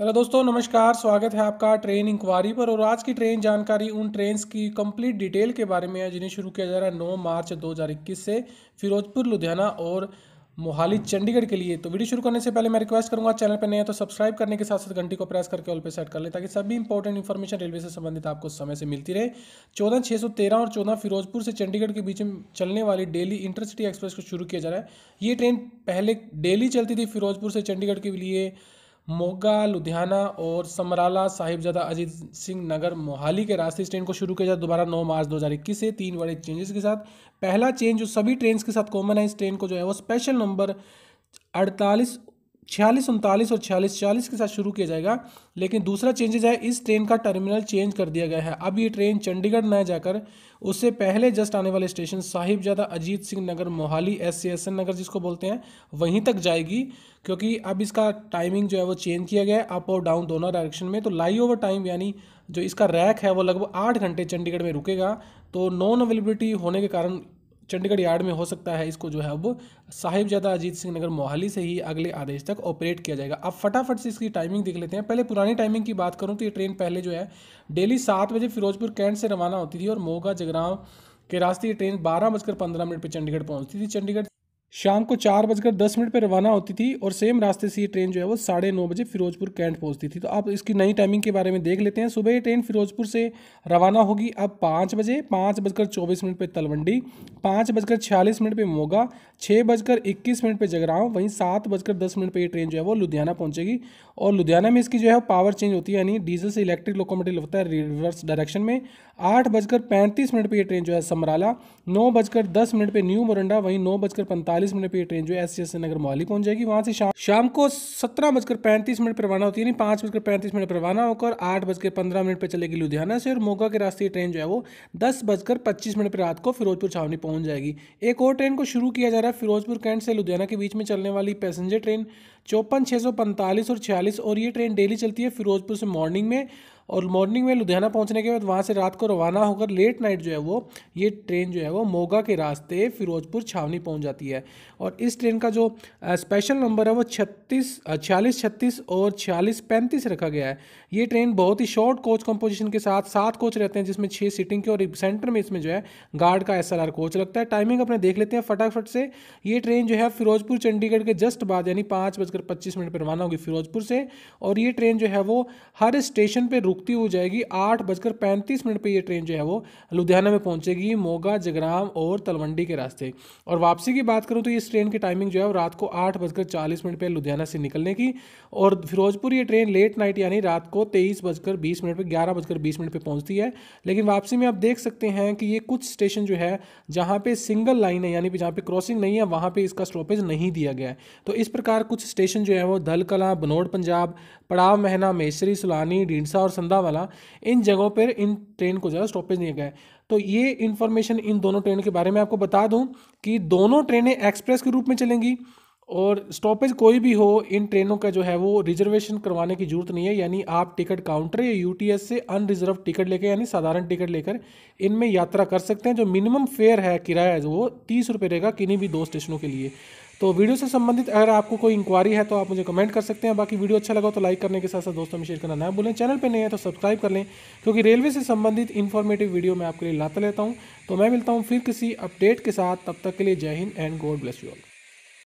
hello दोस्तों नमस्कार स्वागत है आपका ट्रेन इंक्वायरी पर और आज की ट्रेन जानकारी उन ट्रेन की कंप्लीट डिटेल के बारे में है जिन्हें शुरू किया जा रहा है 9 मार्च 2021 से फिरोजपुर लुधियाना और मोहाली चंडीगढ़ के लिए तो वीडियो शुरू करने से पहले मैं रिक्वेस्ट करूंगा चैनल पर नया तो सब्सक्राइब करने के साथ साथ घंटी को प्रेस करके ऑल पे सेट कर ले ताकि सभी इंपॉर्टेंट इन्फॉर्मेशन रेलवे से संबंधित आपको समय से मिलती रहे चौदह छः सौ तेरह और चौदह फिरोजपुर से चंडीगढ़ के बीच में चलने वाली डेली इंटरसिटी एक्सप्रेस को शुरू किया जा रहा है ये ट्रेन पहले डेली चलती थी फिरोजपुर से चंडीगढ़ के लिए मोगा लुधियाना और समराला साहिबजादा अजीत सिंह नगर मोहाली के रास्ते इस ट्रेन को शुरू किया जाए दोबारा 9 मार्च 2021 से तीन बड़े चेंजेस के साथ पहला चेंज जो सभी ट्रेन के साथ कॉमन है इस ट्रेन को जो है वो स्पेशल नंबर अड़तालीस छियालीस उनतालीस और छियालीस चालीस के साथ शुरू किया जाएगा लेकिन दूसरा चेंजेज है इस ट्रेन का टर्मिनल चेंज कर दिया गया है अब ये ट्रेन चंडीगढ़ न जाकर उससे पहले जस्ट आने वाले station Sahibzada Ajit Singh Nagar Mohali S C S N Nagar जिसको बोलते हैं वहीं तक जाएगी क्योंकि अब इसका टाइमिंग जो है वो चेंज किया गया है अप और डाउन दोनों डायरेक्शन में तो लाई ओवर टाइम यानी जो इसका रैक है वो लगभग आठ घंटे चंडीगढ़ में रुकेगा तो नॉन अवेलेबिलिटी होने के कारण चंडीगढ़ यार्ड में हो सकता है इसको जो है अब साहिबजादा अजीत सिंह नगर मोहाली से ही अगले आदेश तक ऑपरेट किया जाएगा अब फटाफट से इसकी टाइमिंग देख लेते हैं पहले पुरानी टाइमिंग की बात करूँ तो ये ट्रेन पहले जो है डेली सात बजे फिरोजपुर कैंट से रवाना होती थी और मोगा जगराव के रास्ते ये ट्रेन बारह बजकर पंद्रह मिनट पर चंडीगढ़ पहुँचती थी चंडीगढ़ शाम को चार बजकर दस मिनट पर रवाना होती थी और सेम रास्ते से ये ट्रेन जो है वो साढ़े नौ बजे फिरोजपुर कैंट पहुंचती थी तो आप इसकी नई टाइमिंग के बारे में देख लेते हैं सुबह ये ट्रेन फिरोजपुर से रवाना होगी अब पाँच बजे पाँच बजकर चौबीस मिनट पर तलवंडी पाँच बजकर छियालीस मिनट पर मोगा छः बजकर इक्कीस मिनट पर जगराव वहीं सात बजकर दस मिनट पर ये ट्रेन जो है वो लुधियाना पहुँचेगी और लुधियाना में इसकी जो है पावर चेंज होती है यानी डीजल से इलेक्ट्रिक लोकोमोटिव होता है रिवर्स डायरेक्शन में आठ बजकर पैंतीस मिनट पर यह ट्रेन जो है समराला नौ बजकर दस मिनट पर न्यू मोरंडा वहीं नौ बजकर पैंतालीस पैंतालीस मिनट पर यह ट्रेन जो है एस सी नगर मोहाली पहुंच जाएगी वहां से शाम शाम को सत्रह बजकर पैंतीस मिनट पर रवाना होती है यानी पांच बजकर पैंतीस मिनट पर रवाना होकर आठ बजकर पंद्रह मिनट पर चलेगी लुधियाना से और मोगा के रास्ते ट्रेन जो है वो दस बजकर पच्चीस मिनट पर रात को फिरोजपुर छावनी पहुंच जाएगी एक और ट्रेन को शुरू किया जा रहा है फिरोजपुर कैंट से लुधियाना के बीच में चलने वाली पैसेंजर ट्रेन चौपन छः और छियालीस और ये ट्रेन डेली चलती है फिरोजपुर से मॉर्निंग में और मॉर्निंग में लुधियाना पहुंचने के बाद वहाँ से रात को रवाना होकर लेट नाइट जो है वो ये ट्रेन जो है वो मोगा के रास्ते फिरोजपुर छावनी पहुँच जाती है और इस ट्रेन का जो स्पेशल नंबर है वो छत्तीस छियालीस छत्तीस और छियालीस पैंतीस रखा गया है ये ट्रेन बहुत ही शॉर्ट कोच कंपोजिशन के साथ सात कोच रहते हैं जिसमें छः सीटिंग के और सेंटर में इसमें जो है गार्ड का एस कोच लगता है टाइमिंग अपने देख लेते हैं फटाफट से ये ट्रेन जो है फिरोजपुर चंडीगढ़ के जस्ट बाद यानी पाँच बजकर पच्चीस मिनट पर रवाना होगी फिरोजपुर से और ये ट्रेन जो है वो हर स्टेशन पर रुक रुकती हो जाएगी आठ बजकर पैंतीस मिनट पर यह ट्रेन जो है वो लुधियाना में पहुंचेगी मोगा जगराम और तलवंडी के रास्ते और वापसी की बात करूँ तो इस ट्रेन की टाइमिंग जो है रात को आठ बजकर चालीस मिनट पर लुधियाना से निकलने की और फिरोजपुर ये ट्रेन लेट नाइट यानी रात को तेईस बजकर बीस मिनट पर ग्यारह बजकर बीस मिनट पर पहुँचती है लेकिन वापसी में आप देख सकते हैं कि ये कुछ स्टेशन जो है जहाँ पर सिंगल लाइन है यानी जहाँ पर क्रॉसिंग नहीं है वहाँ पर इसका स्टॉपेज नहीं दिया गया है तो इस प्रकार कुछ स्टेशन जो है वो धलकला बनोड पंजाब पड़ाव महना मेसरी सुलानी ढींडसा और वाला इन जगहों पर इन ट्रेन को जो है स्टॉपेज दिए गए तो ये इन्फॉर्मेशन इन दोनों ट्रेन के बारे में आपको बता दूँ कि दोनों ट्रेनें एक्सप्रेस के रूप में चलेंगी और स्टॉपेज कोई भी हो इन ट्रेनों का जो है वो रिजर्वेशन करवाने की जरूरत नहीं है यानी आप टिकट काउंटर या यूटीएस से अनरिजर्व टिकट लेकर यानी साधारण टिकट लेकर इनमें यात्रा कर सकते हैं जो मिनिमम फेयर है किराया वो तीस रुपये रहेगा किन्हीं भी दो स्टेशनों के लिए तो वीडियो से संबंधित अगर आपको कोई इंक्वायरी है तो आप मुझे कमेंट कर सकते हैं बाकी वीडियो अच्छा लगा तो लाइक करने के साथ साथ दोस्तों में शेयर करना ना भूलें चैनल पर नहीं है तो सब्सक्राइब कर लें क्योंकि रेलवे से संबंधित इन्फॉर्मेटिव वीडियो मैं आपके लिए लाता लेता हूँ तो मैं मिलता हूँ फिर किसी अपडेट के साथ तब तक के लिए Jai Hind and God bless you all